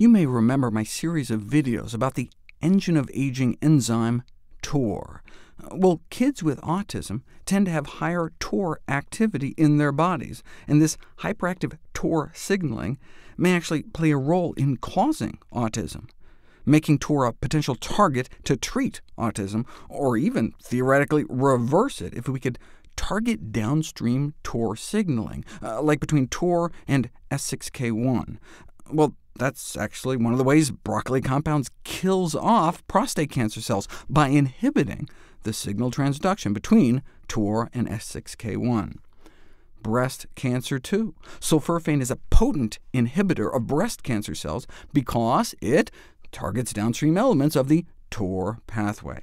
You may remember my series of videos about the engine of aging enzyme TOR. Well, kids with autism tend to have higher TOR activity in their bodies, and this hyperactive TOR signaling may actually play a role in causing autism, making TOR a potential target to treat autism, or even theoretically reverse it if we could target downstream TOR signaling, uh, like between TOR and S6K1. Well, that's actually one of the ways broccoli compounds kills off prostate cancer cells, by inhibiting the signal transduction between TOR and S6K1. Breast cancer, too. Sulforaphane is a potent inhibitor of breast cancer cells because it targets downstream elements of the TOR pathway.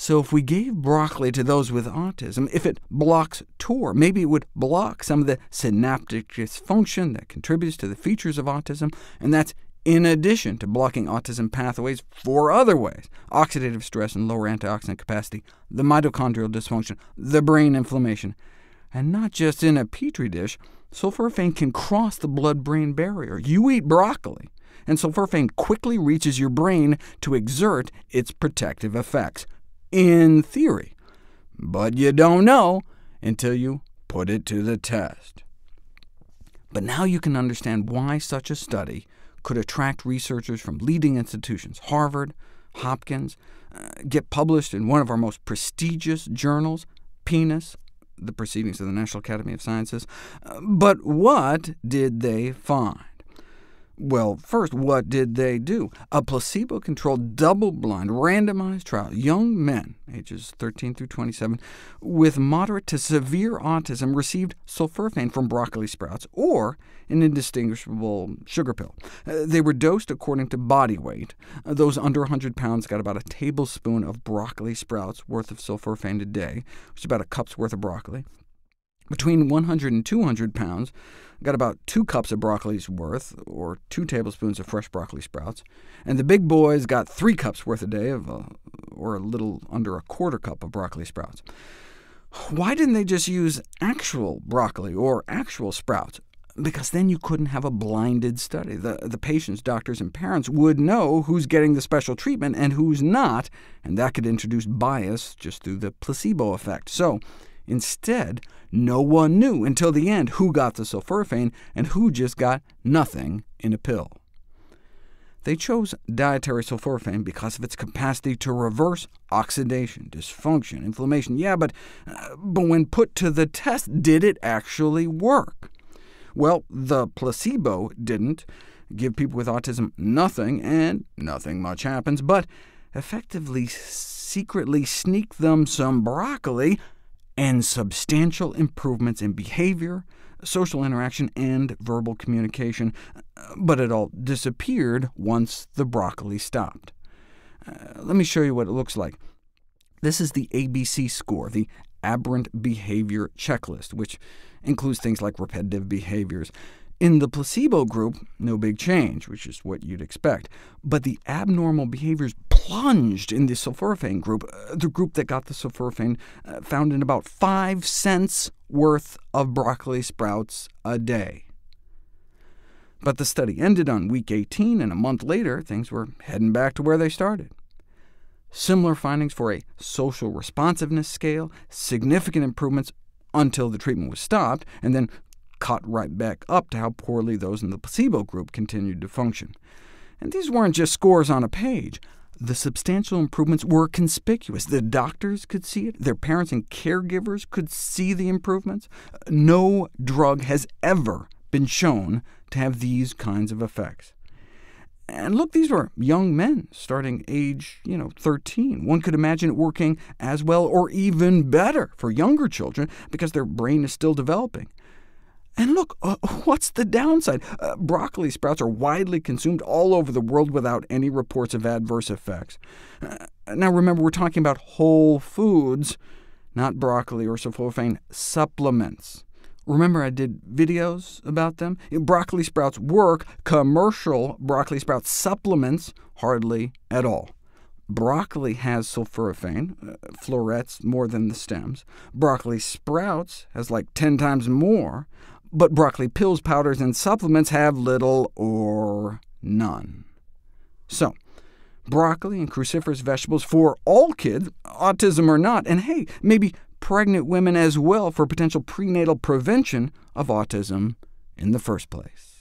So if we gave broccoli to those with autism, if it blocks TOR, maybe it would block some of the synaptic dysfunction that contributes to the features of autism, and that's in addition to blocking autism pathways four other ways— oxidative stress and lower antioxidant capacity, the mitochondrial dysfunction, the brain inflammation. And not just in a Petri dish, sulforaphane can cross the blood-brain barrier. You eat broccoli, and sulforaphane quickly reaches your brain to exert its protective effects in theory, but you don't know until you put it to the test. But now you can understand why such a study could attract researchers from leading institutions, Harvard, Hopkins, uh, get published in one of our most prestigious journals, Penis, the Proceedings of the National Academy of Sciences. Uh, but what did they find? Well, first, what did they do? A placebo-controlled, double-blind, randomized trial, young men, ages 13 through 27, with moderate to severe autism received sulforaphane from broccoli sprouts or an indistinguishable sugar pill. Uh, they were dosed according to body weight. Uh, those under 100 pounds got about a tablespoon of broccoli sprouts worth of sulforaphane a day, which is about a cup's worth of broccoli between 100 and 200 pounds, got about two cups of broccoli's worth, or two tablespoons of fresh broccoli sprouts, and the big boys got three cups worth a day, of a, uh, or a little under a quarter cup of broccoli sprouts. Why didn't they just use actual broccoli or actual sprouts? Because then you couldn't have a blinded study. The, the patients, doctors, and parents would know who's getting the special treatment and who's not, and that could introduce bias just through the placebo effect. So Instead, no one knew until the end who got the sulforaphane and who just got nothing in a pill. They chose dietary sulforaphane because of its capacity to reverse oxidation, dysfunction, inflammation. Yeah, but, uh, but when put to the test, did it actually work? Well, the placebo didn't. Give people with autism nothing, and nothing much happens, but effectively secretly sneak them some broccoli and substantial improvements in behavior, social interaction, and verbal communication, uh, but it all disappeared once the broccoli stopped. Uh, let me show you what it looks like. This is the ABC score, the Aberrant Behavior Checklist, which includes things like repetitive behaviors. In the placebo group, no big change, which is what you'd expect. But the abnormal behaviors plunged in the sulforaphane group, uh, the group that got the sulforaphane uh, found in about 5 cents worth of broccoli sprouts a day. But the study ended on week 18, and a month later, things were heading back to where they started. Similar findings for a social responsiveness scale, significant improvements until the treatment was stopped, and then caught right back up to how poorly those in the placebo group continued to function. And these weren't just scores on a page. The substantial improvements were conspicuous. The doctors could see it. Their parents and caregivers could see the improvements. No drug has ever been shown to have these kinds of effects. And look, these were young men starting age you know, 13. One could imagine it working as well or even better for younger children because their brain is still developing. And look, uh, what's the downside? Uh, broccoli sprouts are widely consumed all over the world without any reports of adverse effects. Uh, now remember, we're talking about whole foods, not broccoli or sulforaphane supplements. Remember I did videos about them? Broccoli sprouts work. Commercial broccoli sprout supplements hardly at all. Broccoli has sulforaphane, uh, florets more than the stems. Broccoli sprouts has like 10 times more. But broccoli pills, powders, and supplements have little or none. So, broccoli and cruciferous vegetables for all kids, autism or not, and hey, maybe pregnant women as well for potential prenatal prevention of autism in the first place.